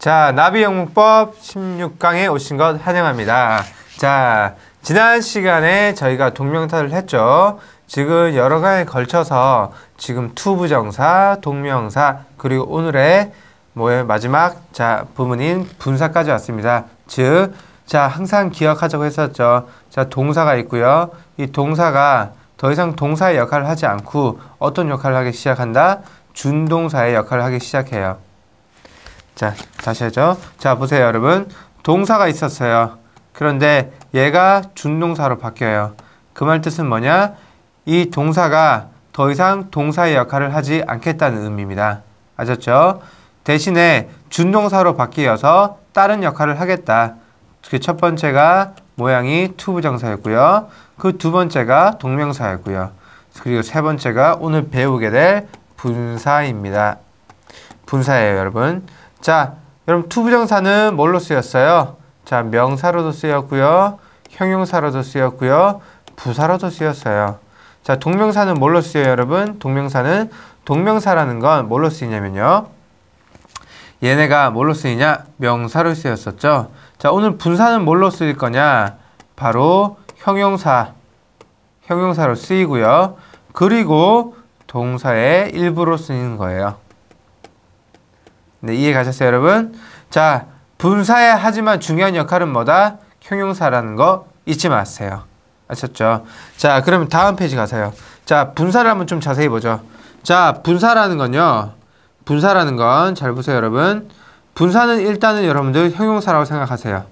자, 나비 영문법 16강에 오신 것 환영합니다. 자, 지난 시간에 저희가 동명사를 했죠. 지금 여러 강에 걸쳐서 지금 투부정사, 동명사, 그리고 오늘의 뭐의 마지막 자, 부문인 분사까지 왔습니다. 즉, 자, 항상 기억하자고 했었죠. 자, 동사가 있고요. 이 동사가 더 이상 동사의 역할을 하지 않고 어떤 역할을 하기 시작한다? 준동사의 역할을 하기 시작해요. 자, 다시 하죠. 자, 보세요, 여러분. 동사가 있었어요. 그런데 얘가 준동사로 바뀌어요. 그 말 뜻은 뭐냐? 이 동사가 더 이상 동사의 역할을 하지 않겠다는 의미입니다. 아셨죠? 대신에 준동사로 바뀌어서 다른 역할을 하겠다. 그첫 번째가 모양이 투부정사였고요. 그 두 번째가 동명사였고요. 그리고 세 번째가 오늘 배우게 될 분사입니다. 분사예요, 여러분. 자, 여러분 투부정사는 뭘로 쓰였어요? 자, 명사로도 쓰였고요. 형용사로도 쓰였고요. 부사로도 쓰였어요. 자, 동명사는 뭘로 쓰여요, 여러분? 동명사는 동명사라는 건 뭘로 쓰이냐면요. 얘네가 뭘로 쓰이냐? 명사로 쓰였었죠. 자, 오늘 분사는 뭘로 쓰일 거냐? 바로 형용사. 형용사로 쓰이고요. 그리고 동사의 일부로 쓰이는 거예요. 네, 이해 가셨어요, 여러분? 자, 분사의 하지만 중요한 역할은 뭐다? 형용사라는 거 잊지 마세요. 아셨죠? 자, 그럼 다음 페이지 가세요. 자, 분사를 한번 좀 자세히 보죠. 자, 분사라는 건요. 분사라는 건 잘 보세요, 여러분. 분사는 일단은 여러분들 형용사라고 생각하세요.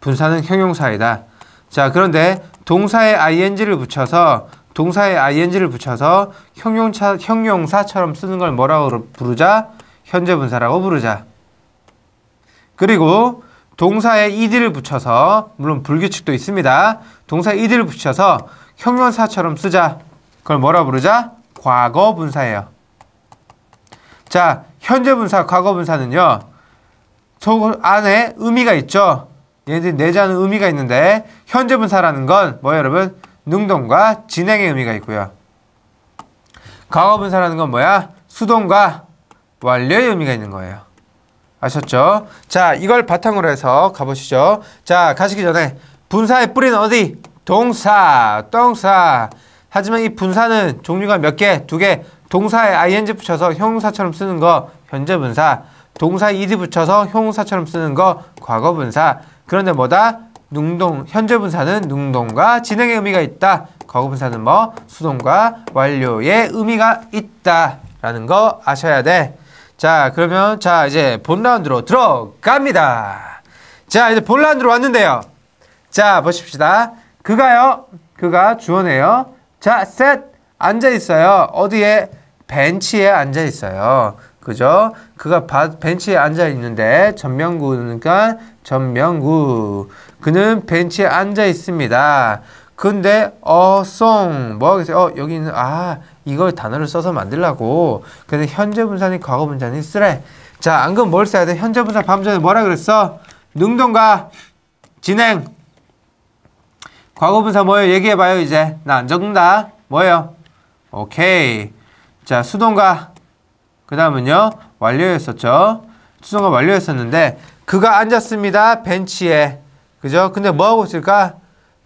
분사는 형용사이다. 자, 그런데 동사에 ing를 붙여서 동사에 ing를 붙여서 형용사, 형용사처럼 쓰는 걸 뭐라고 부르자? 현재 분사라고 부르자. 그리고 동사에 이디를 붙여서 물론 불규칙도 있습니다. 동사에 ed를 붙여서 형용사처럼 쓰자. 그걸 뭐라 부르자? 과거 분사예요. 자, 현재 분사, 과거 분사는요. 속 안에 의미가 있죠. 얘들 이 내자는 의미가 있는데 현재 분사라는 건 뭐예요, 여러분? 능동과 진행의 의미가 있고요. 과거 분사라는 건 뭐야? 수동과 완료의 의미가 있는 거예요. 아셨죠? 자, 이걸 바탕으로 해서 가보시죠. 자, 가시기 전에 분사의 뿌리는 어디? 동사, 동사. 하지만 이 분사는 종류가 몇 개? 두 개. 동사에 ing 붙여서 형사처럼 쓰는 거 현재 분사. 동사에 ed 붙여서 형사처럼 쓰는 거 과거 분사. 그런데 뭐다? 능동, 현재 분사는 능동과 진행의 의미가 있다. 과거 분사는 뭐? 수동과 완료의 의미가 있다. 라는 거 아셔야 돼. 자, 그러면 자, 이제 본 라운드로 들어갑니다. 자, 이제 본 라운드로 왔는데요. 자, 보십시다. 그가요. 그가 주원해요. 자, 셋 앉아 있어요. 어디에? 벤치에 앉아 있어요. 그죠? 그가 바, 벤치에 앉아 있는데 전명구니까 전명구. 그는 벤치에 앉아 있습니다. 근데 어송 뭐 하겠어요? 어 여기 있는 아 이걸 단어를 써서 만들라고. 그래서 현재 분사니 과거 분사니 쓰래. 자, 안금 뭘 써야 돼? 현재 분사 밤 전에 뭐라 그랬어? 능동과 진행. 과거 분사 뭐예요? 얘기해봐요, 이제. 나 안 적는다. 뭐예요? 오케이. 자, 수동과. 그 다음은요, 완료였었죠. 수동과 완료였었는데, 그가 앉았습니다. 벤치에. 그죠? 근데 뭐하고 있을까?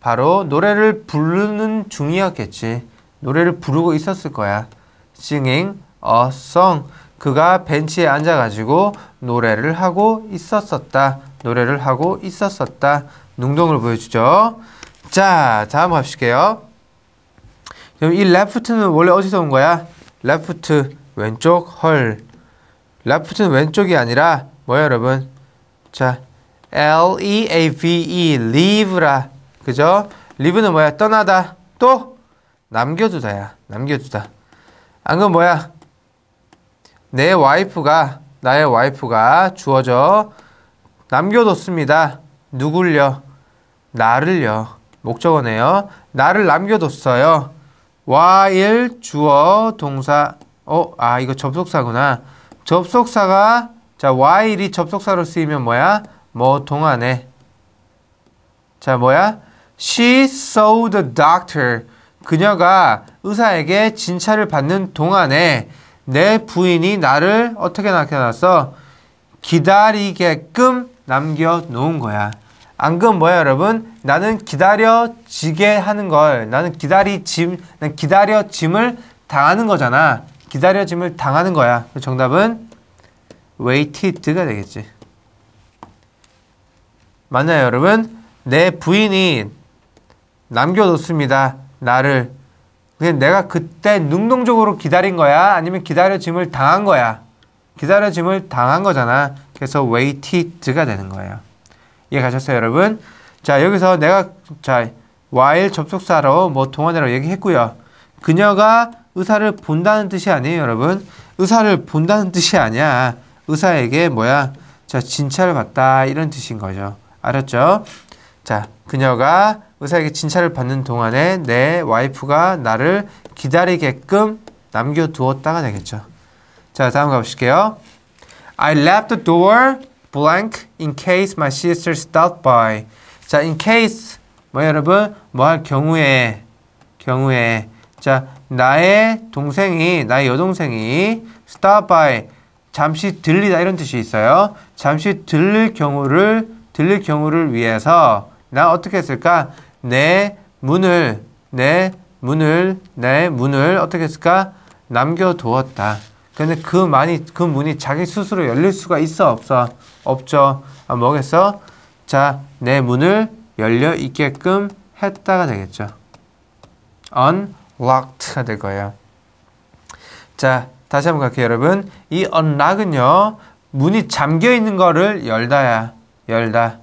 바로 노래를 부르는 중이었겠지. 노래를 부르고 있었을 거야. singing a song. 그가 벤치에 앉아가지고 노래를 하고 있었었다. 노래를 하고 있었었다. 능동을 보여주죠. 자, 다음 합시게요. 그럼 이 left는 원래 어디서 온 거야? left, 왼쪽, 헐. left는 왼쪽이 아니라 뭐야 여러분? 자, L-E-A-V-E, e, leave라. 그죠? leave는 뭐야? 떠나다. 또? 남겨두다야. 남겨두다. 안건 뭐야? 내 와이프가 나의 와이프가 주어져 남겨뒀습니다. 누굴요? 나를요. 목적어네요. 나를 남겨뒀어요. 와일 주어 동사 어, 아 이거 접속사구나. 접속사가 자와일이 접속사로 쓰이면 뭐야? 뭐 동안에 자 뭐야? She saw the doctor. 그녀가 의사에게 진찰을 받는 동안에 내 부인이 나를 어떻게 나타나서 기다리게끔 남겨놓은 거야. 안금 뭐야 여러분? 나는 기다려지게 하는 걸 나는 기다리짐 난 기다려짐을 당하는 거잖아. 기다려짐을 당하는 거야. 정답은 waited가 되겠지. 맞나요 여러분? 내 부인이 남겨놓습니다. 나를 그냥 내가 그때 능동적으로 기다린 거야 아니면 기다려짐을 당한 거야 기다려짐을 당한 거잖아 그래서 waited가 되는 거예요 이해 가셨어요 여러분 자 여기서 내가 자 while 접속사로 뭐 동안으로 얘기했고요 그녀가 의사를 본다는 뜻이 아니에요 여러분 의사를 본다는 뜻이 아니야 의사에게 뭐야 자 진찰을 받다 이런 뜻인 거죠 알았죠 자 그녀가 의사에게 진찰을 받는 동안에 내 와이프가 나를 기다리게끔 남겨두었다가 되겠죠. 자, 다음 가보실게요. I left the door blank in case my sister stopped by. 자, in case 뭐 여러분 뭐할 경우에 경우에 자 나의 동생이 나의 여동생이 stop by 잠시 들리다 이런 뜻이 있어요. 잠시 들릴 경우를 들릴 경우를 위해서 나 어떻게 했을까? 내 문을 내 문을 내 문을 어떻게 했을까? 남겨두었다. 근데 그 많이 그 문이 자기 스스로 열릴 수가 있어 없어 없죠. 아, 뭐겠어? 자, 내 문을 열려 있게끔 했다가 되겠죠. unlocked가 될 거예요. 자, 다시 한번 갈게요, 여러분. 이 unlock은요, 문이 잠겨 있는 거를 열다야. 열다.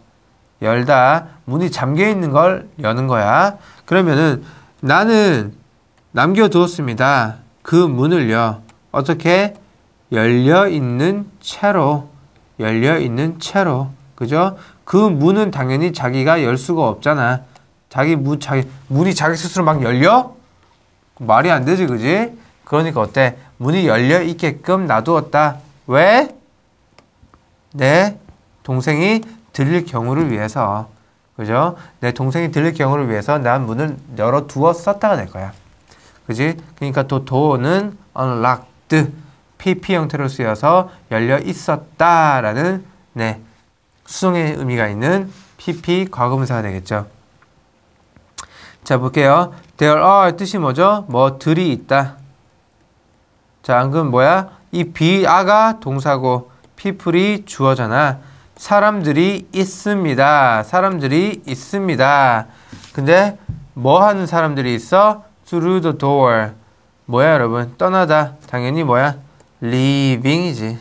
열다. 문이 잠겨 있는 걸 여는 거야. 그러면은 나는 남겨두었습니다. 그 문을요. 어떻게? 열려 있는 채로. 열려 있는 채로. 그죠? 그 문은 당연히 자기가 열 수가 없잖아. 자기 문, 자기, 문이 자기 스스로 막 열려? 말이 안 되지, 그지? 그러니까 어때? 문이 열려 있게끔 놔두었다. 왜? 내 동생이 들릴 경우를 위해서. 그죠? 내 동생이 들릴 경우를 위해서 난 문을 열어 두었었다가 될 거야. 그지? 그니까또 do는 unlocked, pp 형태로 쓰여서 열려 있었다라는 네 수동의 의미가 있는 pp 과거분사가 되겠죠. 자 볼게요. There are 뜻이 뭐죠? 뭐들이 있다. 자 방금 뭐야? 이 b e a 가 동사고 people이 주어잖아. 사람들이 있습니다. 사람들이 있습니다. 근데 뭐 하는 사람들이 있어? through the door. 뭐야, 여러분? 떠나다. 당연히 뭐야? leaving이지.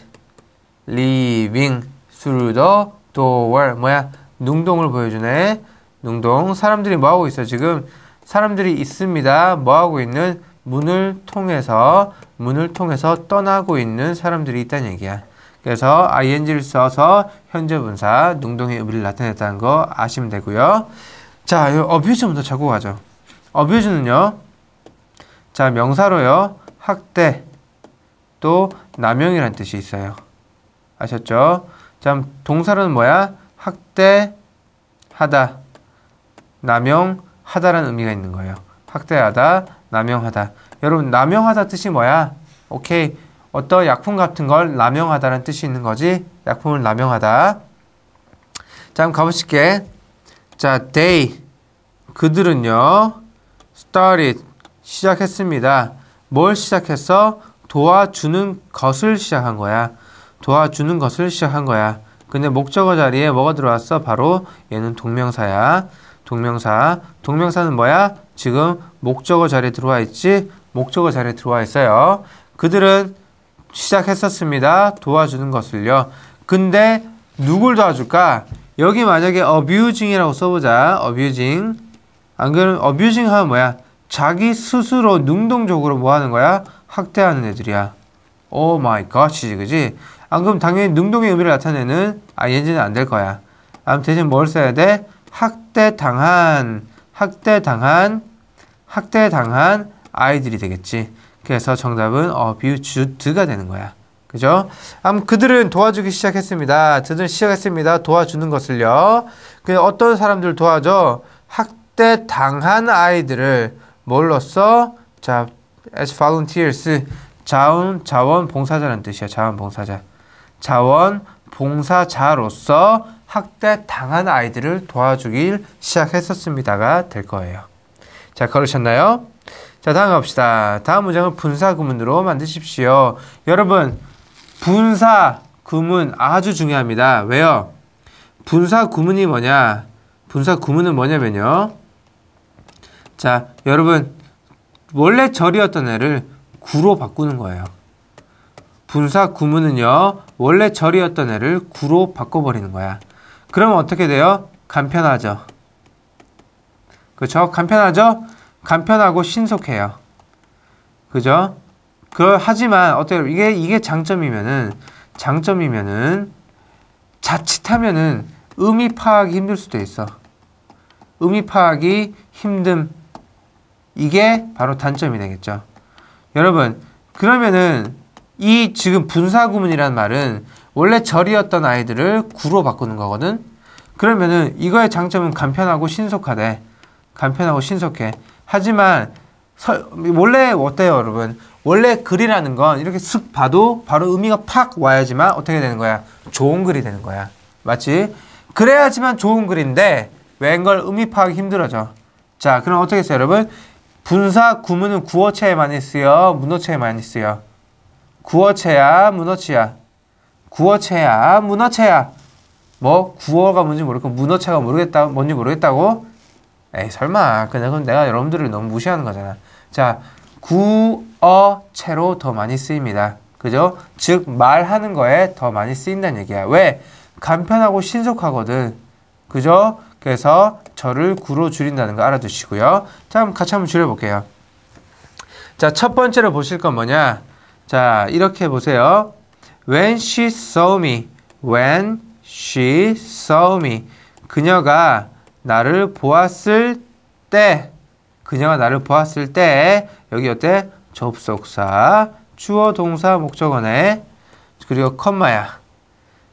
leaving through the door. 뭐야? 능동을 보여주네. 능동. 사람들이 뭐 하고 있어, 지금? 사람들이 있습니다. 뭐 하고 있는? 문을 통해서, 문을 통해서 떠나고 있는 사람들이 있다는 얘기야. 그래서 ing를 써서 현재 분사 능동의 의미를 나타냈다는 거 아시면 되고요. 자, 이 abuse부터 적고 가죠. abuse는요. 자, 명사로요. 학대 또 남용이란 뜻이 있어요. 아셨죠? 자, 동사로는 뭐야? 학대하다, 남용하다라는 의미가 있는 거예요. 학대하다, 남용하다. 여러분, 남용하다 뜻이 뭐야? 오케이. 어떤 약품 같은 걸남용하다는 뜻이 있는 거지. 약품을 남용하다. 자, 한번 가보실게. 자, they 그들은요. started 시작했습니다. 뭘 시작했어? 도와주는 것을 시작한 거야. 도와주는 것을 시작한 거야. 근데 목적어 자리에 뭐가 들어왔어? 바로 얘는 동명사야. 동명사. 동명사는 뭐야? 지금 목적어 자리에 들어와 있지? 목적어 자리에 들어와 있어요. 그들은 시작했었습니다. 도와주는 것을요. 근데 누굴 도와줄까? 여기 만약에 abusing이라고 써보자. abusing. 안 그러면 abusing 하면 뭐야? 자기 스스로 능동적으로 뭐 하는 거야? 학대하는 애들이야. 오 마이 갓이지 그지? 안 그럼 당연히 능동의 의미를 나타내는 아 얘는 안 될 거야. 아암 대신 뭘 써야 돼? 학대당한 학대당한 학대당한 아이들이 되겠지. 그래서 정답은 어뷰주드가 되는 거야. 그죠? 암 그들은 도와주기 시작했습니다. 그들은 시작했습니다. 도와주는 것을요. 그 어떤 사람들 도와줘? 학대 당한 아이들을 뭘로써 자 as volunteers 자원 자원 봉사자라는 뜻이야. 자원 봉사자. 자원 봉사자로서 학대 당한 아이들을 도와주길 시작했었습니다가 될 거예요. 자, 걸으셨나요? 자, 다음 갑시다. 다음 문장은 분사 구문으로 만드십시오. 여러분, 분사 구문 아주 중요합니다. 왜요? 분사 구문이 뭐냐? 분사 구문은 뭐냐면요. 자, 여러분, 원래 절이었던 애를 구로 바꾸는 거예요. 분사 구문은요, 원래 절이었던 애를 구로 바꿔버리는 거야. 그러면 어떻게 돼요? 간편하죠. 그렇죠? 간편하죠? 간편하고 신속해요. 그죠? 그 하지만 어때요? 이게 이게 장점이면은 장점이면은 자칫하면은 의미 파악이 힘들 수도 있어. 의미 파악이 힘듦. 이게 바로 단점이 되겠죠. 여러분, 그러면은 이 지금 분사구문이란 말은 원래 절이었던 아이들을 구로 바꾸는 거거든. 그러면은 이거의 장점은 간편하고 신속하대. 간편하고 신속해. 하지만 서, 원래 어때요, 여러분? 원래 글이라는 건 이렇게 슥 봐도 바로 의미가 팍 와야지만 어떻게 되는 거야? 좋은 글이 되는 거야. 맞지? 그래야지만 좋은 글인데 웬걸 의미 파악이 힘들어져. 자, 그럼 어떻게 했어요, 여러분? 분사 구문은 구어체에 많이 쓰여, 문어체에 많이 쓰여. 구어체야, 문어체야. 구어체야, 문어체야. 뭐 구어가 뭔지 모르고 문어체가 모르겠다, 뭔지 모르겠다고 에이 설마 그건 내가 여러분들을 너무 무시하는 거잖아 자 구어체로 더 많이 쓰입니다 그죠? 즉 말하는 거에 더 많이 쓰인다는 얘기야 왜? 간편하고 신속하거든 그죠? 그래서 저를 구로 줄인다는 거 알아두시고요 자 그럼 같이 한번 줄여볼게요 자첫 번째로 보실 건 뭐냐 자 이렇게 보세요 When she saw me When she saw me 그녀가 나를 보았을 때 그녀가 나를 보았을 때 여기 어때 접속사 주어 동사 목적어네 그리고 컴마야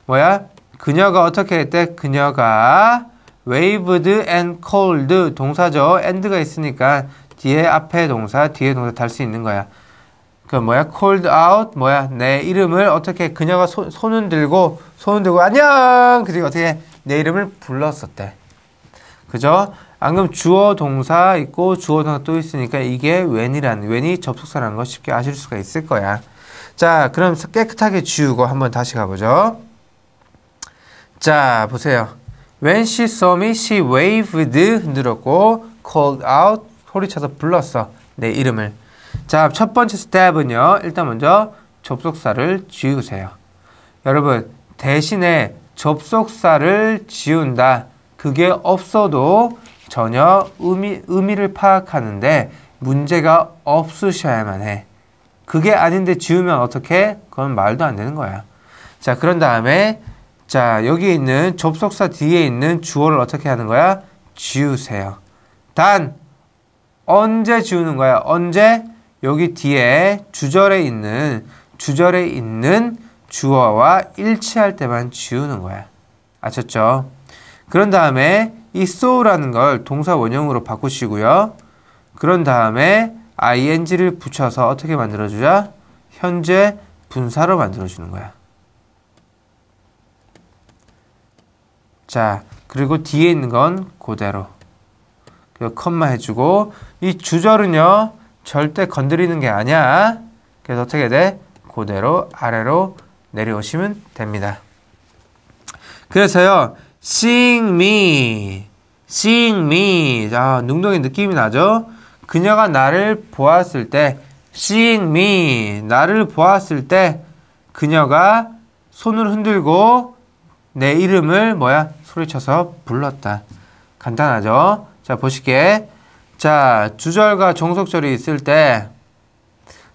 뭐야 그녀가 어떻게 했대 그녀가 waved and called 동사죠 and가 있으니까 뒤에 앞에 동사 뒤에 동사 달 수 있는 거야 그 뭐야 called out 뭐야 내 이름을 어떻게 그녀가 소, 손은 들고 손은 들고 안녕 그리고 어떻게 내 이름을 불렀었대 그죠? 안 방금 주어 동사 있고 주어 동사 또 있으니까 이게 when이라는 when이 접속사라는 거 쉽게 아실 수가 있을 거야. 자, 그럼 깨끗하게 지우고 한번 다시 가보죠. 자, 보세요. When she saw me, she waved 늘었고 called out 소리쳐서 불렀어 내 이름을. 자, 첫 번째 스텝은요. 일단 먼저 접속사를 지우세요. 여러분 대신에 접속사를 지운다. 그게 없어도 전혀 의미, 의미를 파악하는데 문제가 없으셔야만 해. 그게 아닌데 지우면 어떻게? 그건 말도 안 되는 거야. 자, 그런 다음에 자, 여기 있는 접속사 뒤에 있는 주어를 어떻게 하는 거야? 지우세요. 단 언제 지우는 거야? 언제 여기 뒤에 주절에 있는 주절에 있는 주어와 일치할 때만 지우는 거야. 아셨죠? 그런 다음에 이 so라는 걸 동사 원형으로 바꾸시고요. 그런 다음에 ing를 붙여서 어떻게 만들어주자? 현재 분사로 만들어주는 거야. 자, 그리고 뒤에 있는 건 그대로. 그리고 컴마 해주고 이 주절은요. 절대 건드리는 게 아니야. 그래서 어떻게 돼? 그대로 아래로 내려오시면 됩니다. 그래서요. Sing me, sing me. 자, 아, 능동의 느낌이 나죠? 그녀가 나를 보았을 때, s e i n g me, 나를 보았을 때, 그녀가 손을 흔들고 내 이름을 뭐야? 소리쳐서 불렀다. 간단하죠? 자, 보시게. 자, 주절과 종속절이 있을 때,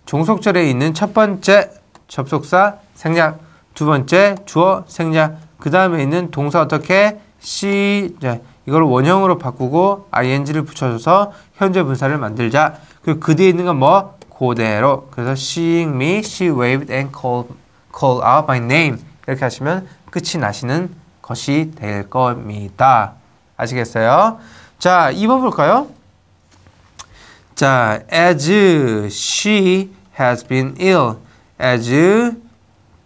종속절에 있는 첫 번째 접속사 생략, 두 번째 주어 생략, 그 다음에 있는 동사 어떻게 시 네. 이걸 원형으로 바꾸고 ing를 붙여줘서 현재 분사를 만들자. 그리고 그 뒤에 있는 건 뭐? 고대로. 그래서 seeing me, she waved and called, c a l l out my name. 이렇게 하시면 끝이 나시는 것이 될 겁니다. 아시겠어요? 자, 2번 볼까요? 자, as she has been ill. as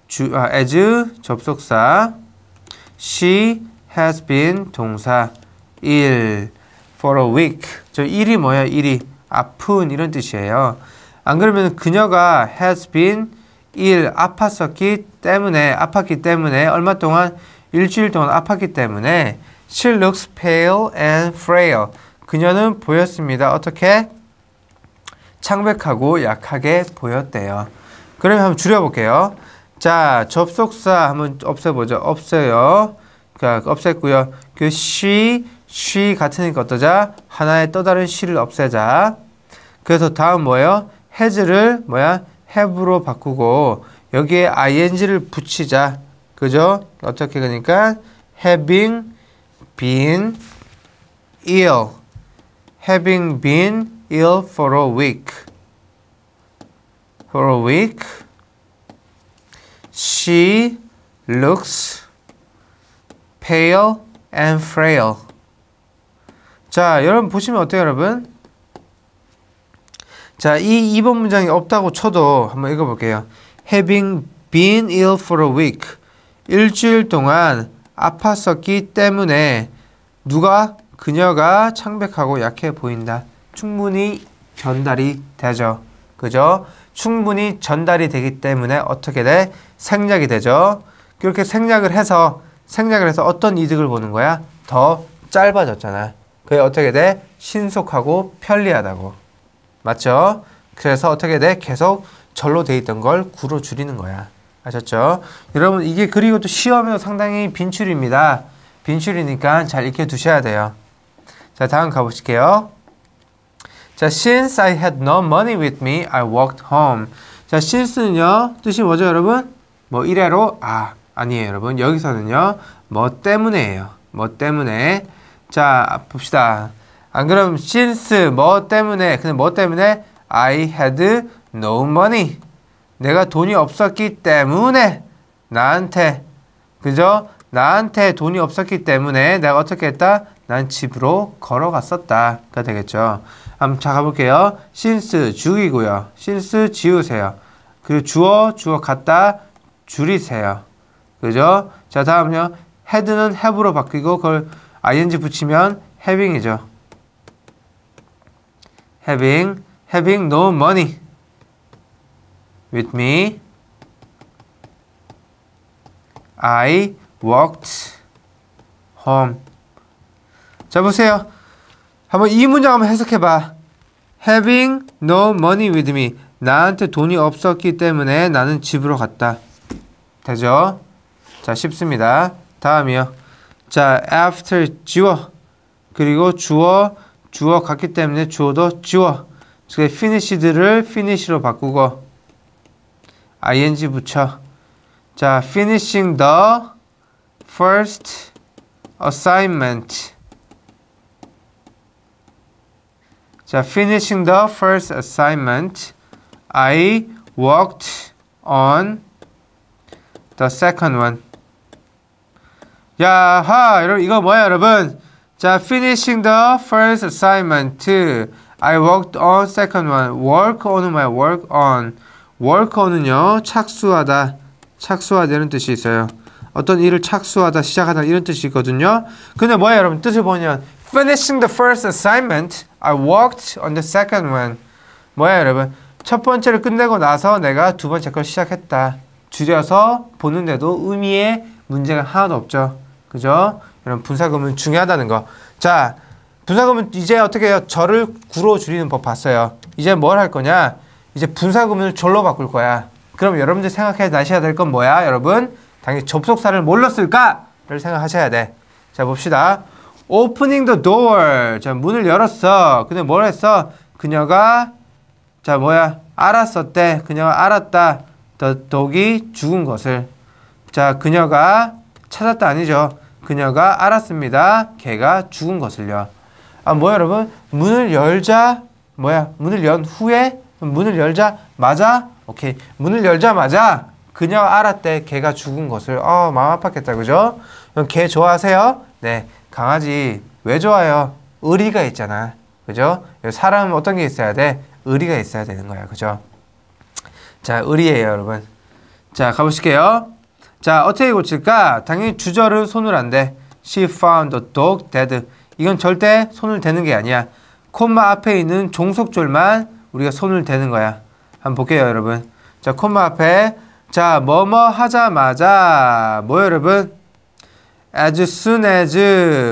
주, 아, as 접속사 She has been 동사 ill for a week. 저일이 뭐야? 일이 아픈 이런 뜻이에요. 안 그러면 그녀가 has been ill 아팠었기 때문에 아팠기 때문에 얼마 동안 일주일 동안 아팠기 때문에 she looks pale and frail. 그녀는 보였습니다. 어떻게? 창백하고 약하게 보였대요. 그럼 한번 줄여볼게요. 자, 접속사 한번 없애보죠. 없어요. 그 없앴고요. 그 she, she 같으니까 어떠자? 하나의 또 다른 she를 없애자. 그래서 다음 뭐예요? has를 뭐야? have로 바꾸고 여기에 ing를 붙이자. 그죠? 어떻게 그러니까 having been ill having been ill for a week for a week She looks pale and frail. 자, 여러분 보시면 어때요, 여러분? 자, 이 2번 문장이 없다고 쳐도 한번 읽어볼게요. Having been ill for a week. 일주일 동안 아팠었기 때문에 누가 그녀가 창백하고 약해 보인다. 충분히 전달이 되죠. 그죠? 충분히 전달이 되기 때문에 어떻게 돼? 생략이 되죠. 그렇게 생략을 해서 생략을 해서 어떤 이득을 보는 거야? 더 짧아졌잖아. 그게 어떻게 돼? 신속하고 편리하다고. 맞죠? 그래서 어떻게 돼? 계속 절로 돼 있던 걸 구로 줄이는 거야. 아셨죠? 여러분 이게 그리고 또시험에서 상당히 빈출입니다. 빈출이니까 잘 익혀 두셔야 돼요. 자 다음 가보실게요. 자, since I had no money with me, I walked home. 자, since는요, 뜻이 뭐죠, 여러분? 뭐, 이래로, 아, 아니에요, 여러분. 여기서는요, 뭐 때문에예요. 뭐 때문에. 자, 봅시다. 안 그럼 since 뭐 때문에, 근데 뭐 때문에? I had no money. 내가 돈이 없었기 때문에 나한테 그죠? 나한테 돈이 없었기 때문에 내가 어떻게 했다? 난 집으로 걸어갔었다가 되겠죠. 한번 자 가볼게요. since 죽이고요. since 지우세요. 그리고 주어 주어 갖다 줄이세요. 그죠? 자 다음요. head는 have로 바뀌고 그걸 ing 붙이면 having이죠. having having no money with me. I walked home. 자 보세요. 한번 이 문장 한번 해석해봐. Having no money with me. 나한테 돈이 없었기 때문에 나는 집으로 갔다. 되죠? 자, 쉽습니다. 다음이요. 자, after 지워. 그리고 주어, 주어 같기 때문에 주어도 지워. 즉, finished를 finish로 바꾸고, ing 붙여. 자, finishing the first assignment. 자, finishing the first assignment, I worked on the second one. 야하, 여러분 이거 뭐야, 여러분? 자, finishing the first assignment. I worked on second one. work on은 뭐 work on. work on은요, 착수하다, 착수하다는 뜻이 있어요. 어떤 일을 착수하다, 시작하다 이런 뜻이거든요. 근데 뭐야, 여러분? 뜻을 보면 Finishing the first assignment, I walked on the second one. 뭐야 여러분? 첫 번째를 끝내고 나서 내가 두 번째 걸 시작했다. 줄여서 보는데도 의미의 문제가 하나도 없죠. 그죠? 이런 분사금은 중요하다는 거. 자, 분사금은 이제 어떻게 해요? 절을 구로 줄이는 법 봤어요. 이제 뭘 할 거냐? 이제 분사금을 절로 바꿀 거야. 그럼 여러분들 생각해 나셔야 될 건 뭐야, 여러분? 당연히 접속사를 몰랐을까를 생각하셔야 돼. 자, 봅시다. opening the door. 자, 문을 열었어. 근데 뭘 했어? 그녀가 자, 뭐야? 알았었대. 그녀가 알았다. The dog이 죽은 것을. 자, 그녀가 찾았다 아니죠. 그녀가 알았습니다. 개가 죽은 것을요. 아, 뭐야, 여러분? 문을 열자, 뭐야? 문을 연 후에, 문을 열자마자, 오케이. 문을 열자마자, 그녀가 알았대. 개가 죽은 것을. 어, 마음 아팠겠다. 그죠? 그럼 개 좋아하세요? 네. 강아지 왜 좋아요? 의리가 있잖아. 그죠? 사람 어떤 게 있어야 돼? 의리가 있어야 되는 거야. 그죠? 자, 의리예요, 여러분. 자, 가보실게요. 자, 어떻게 고칠까? 당연히 주절은 손을 안 대. She found t dog dead. 이건 절대 손을 대는 게 아니야. 콤마 앞에 있는 종속절만 우리가 손을 대는 거야. 한번 볼게요, 여러분. 자, 콤마 앞에. 자, 뭐 뭐 하자마자. 뭐 여러분? as soon as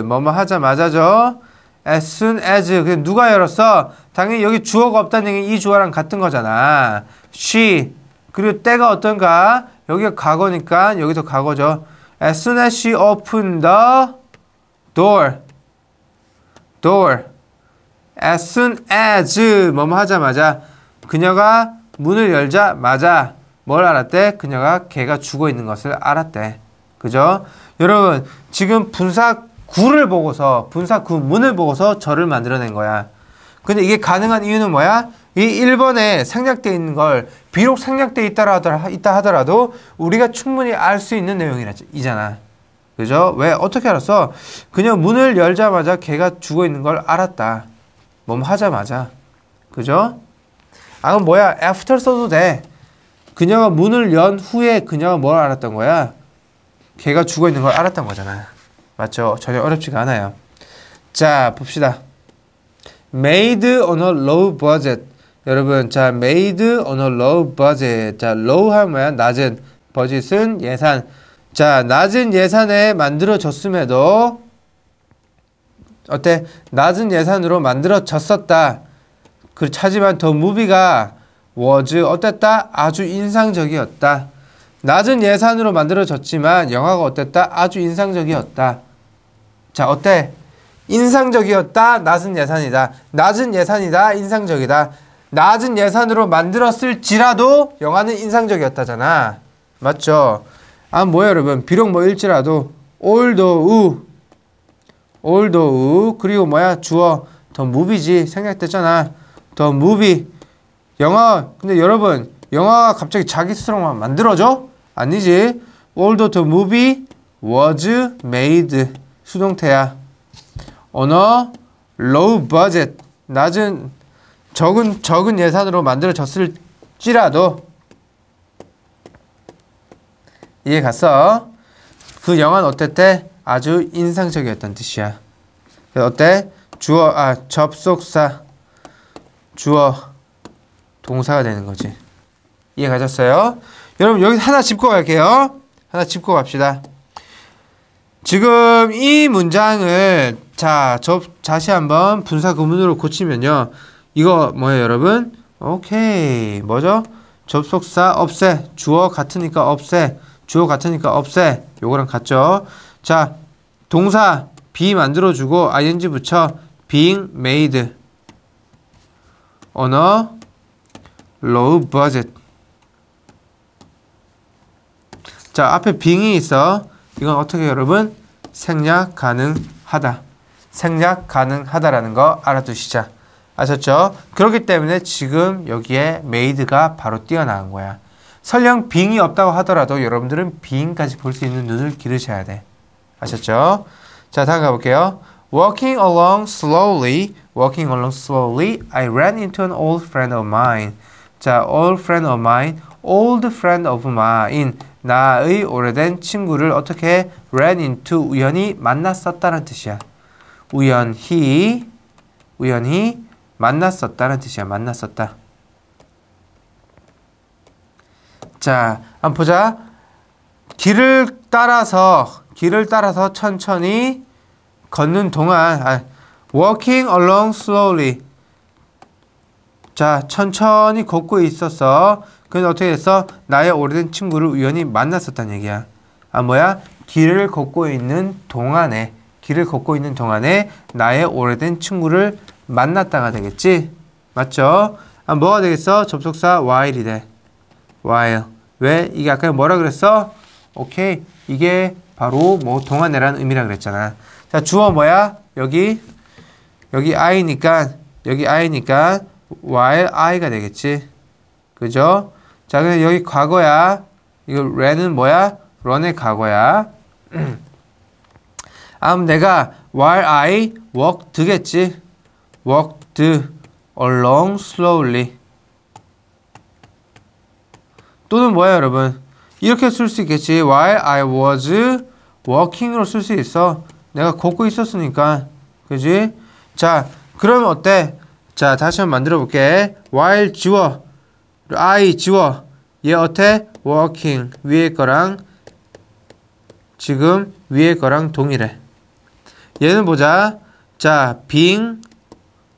뭐뭐 하자마자죠. as soon as 그 누가 열었어? 당연히 여기 주어가 없다는 얘기 는이 주어랑 같은 거잖아. she 그리고 때가 어떤가? 여기가 과거니까 여기서 과거죠. as soon as she opened the door door as soon as 뭐뭐 하자마자 그녀가 문을 열자마자 뭘 알았대? 그녀가 개가 죽어 있는 것을 알았대. 그죠? 여러분 지금 분사구를 보고서 분사구문을 보고서 절을 만들어낸 거야. 근데 이게 가능한 이유는 뭐야? 이 1번에 생략되어 있는 걸 비록 생략되어 있다 하더라도 우리가 충분히 알 수 있는 내용이잖아. 그죠? 왜? 어떻게 알았어? 그냥 문을 열자마자 걔가 죽어 있는 걸 알았다. 몸 하자마자. 그죠? 아, 그럼 뭐야? after 써도 돼. 그녀가 문을 연 후에 그녀가 뭘 알았던 거야? 걔가 죽어 있는 걸 알았던 거잖아. 맞죠? 전혀 어렵지가 않아요. 자, 봅시다. made on a low budget. 여러분, 자, made on a low budget. 자, low 하면 낮은, budget은 예산. 자, 낮은 예산에 만들어졌음에도 어때? 낮은 예산으로 만들어졌었다. 그렇지만 더 무비가 was 어땠다? 아주 인상적이었다. 낮은 예산으로 만들어졌지만 영화가 어땠다? 아주 인상적이었다. 자, 어때? 인상적이었다. 낮은 예산이다. 낮은 예산이다. 인상적이다. 낮은 예산으로 만들었을지라도 영화는 인상적이었다잖아. 맞죠? 아, 뭐야, 여러분. 비록 뭐일지라도 올도우 올도우 그리고 뭐야? 주어 더 무비지 생각됐잖아더 무비 영화 근데 여러분 영화가 갑자기 자기 스스로만 만들어져? 아니지. a l t the movie was made 수동태야. On a low budget 낮은 적은 적은 예산으로 만들어졌을지라도 이해 갔어? 그 영화는 어땠대? 아주 인상적이었던 뜻이야. 어때? 주어 아 접속사 주어 동사가 되는 거지. 이해 가셨어요? 여러분 여기 하나 짚고 갈게요. 하나 짚고 갑시다. 지금 이 문장을 자, 저 다시 한번 분사 구문으로 고치면요. 이거 뭐예요, 여러분? 오케이. 뭐죠? 접속사 없애. 주어 같으니까 없애. 주어 같으니까 없애. 요거랑 같죠? 자, 동사 be 만들어 주고 ing 붙여 being made on a low budget 자, 앞에 빙이 있어. 이건 어떻게 여러분? 생략 가능하다. 생략 가능하다라는 거 알아두시자. 아셨죠? 그렇기 때문에 지금 여기에 메이드가 바로 뛰어나온 거야. 설령 빙이 없다고 하더라도 여러분들은 빙까지 볼 수 있는 눈을 기르셔야 돼. 아셨죠? 자, 다음 가볼게요. Walking along slowly, walking along slowly, I ran into an old friend of mine. 자, old friend of mine, old friend of mine 나의 오래된 친구를 어떻게 ran into 우연히 만났었다는 뜻이야. 우연히 우연히 만났었다는 뜻이야. 만났었다. 자, 한번 보자. 길을 따라서 길을 따라서 천천히 걷는 동안 아, walking along slowly 자, 천천히 걷고 있었어. 그래서 어떻게 됐어? 나의 오래된 친구를 우연히 만났었단 얘기야. 아 뭐야? 길을 걷고 있는 동안에 길을 걷고 있는 동안에 나의 오래된 친구를 만났다가 되겠지? 맞죠? 아 뭐가 되겠어? 접속사 while이 돼. while. 왜? 이게 아까 뭐라 그랬어? 오케이. 이게 바로 뭐 동안에라는 의미라 그랬잖아. 자, 주어 뭐야? 여기 여기 i니까 여기 i니까 while i가 되겠지. 그죠? 자, 그래서 여기 과거야. 이거 run은 뭐야? run의 과거야. 아암 내가 while I walked겠지. walked along slowly. 또는 뭐야 여러분? 이렇게 쓸 수 있겠지. while I was walking으로 쓸 수 있어. 내가 걷고 있었으니까. 그지? 자, 그럼 어때? 자, 다시 한번 만들어 볼게. while 지워. 아이 지워 얘 어때? walking 위에 거랑 지금 위에 거랑 동일해 얘는 보자 자 being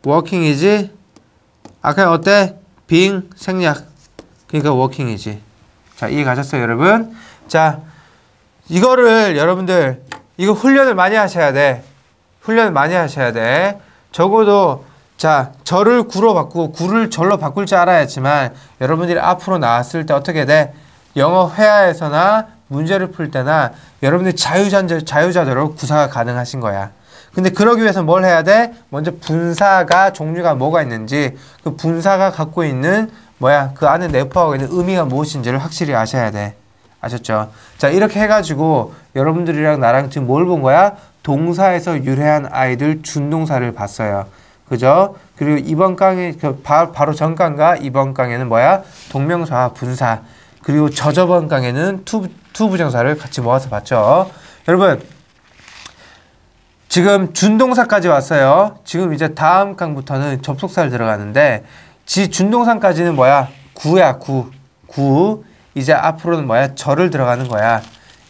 walking이지 아까 어때? being 생략 그러니까 walking이지 자 이해 가셨어요 여러분? 자 이거를 여러분들 이거 훈련을 많이 하셔야 돼 훈련을 많이 하셔야 돼 적어도 자, 절을 구로 바꾸고 구를 절로 바꿀 줄 알아야지만 여러분들이 앞으로 나왔을 때 어떻게 돼? 영어 회화에서나 문제를 풀 때나 여러분들이 자유자재, 자유자재로 구사가 가능하신 거야. 근데 그러기 위해서 뭘 해야 돼? 먼저 분사가 종류가 뭐가 있는지 그 분사가 갖고 있는 뭐야 그 안에 내포하고 있는 의미가 무엇인지를 확실히 아셔야 돼. 아셨죠? 자 이렇게 해가지고 여러분들이랑 나랑 지금 뭘 본 거야? 동사에서 유래한 아이들 준동사를 봤어요. 그죠? 그리고 이번 강의 그 바, 바로 전 강과 이번 강에는 뭐야? 동명사와 분사. 그리고 저저번 강에는 투, 투 부정사를 같이 모아서 봤죠. 여러분 지금 준동사까지 왔어요. 지금 이제 다음 강부터는 접속사를 들어가는데 지 준동사까지는 뭐야? 구야 구. 구. 이제 앞으로는 뭐야? 저를 들어가는 거야.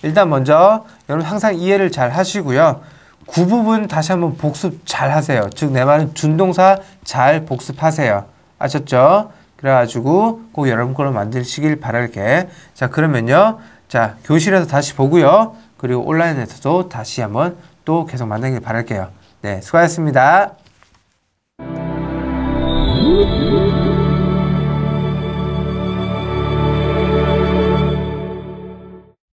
일단 먼저 여러분 항상 이해를 잘 하시고요. 그 부분 다시 한번 복습 잘 하세요. 즉, 내 말은 준동사 잘 복습하세요. 아셨죠? 그래가지고 꼭 여러분 걸로 만드시길 바랄게. 자, 그러면요. 자, 교실에서 다시 보고요. 그리고 온라인에서도 다시 한번 또 계속 만나길 바랄게요. 네, 수고하셨습니다.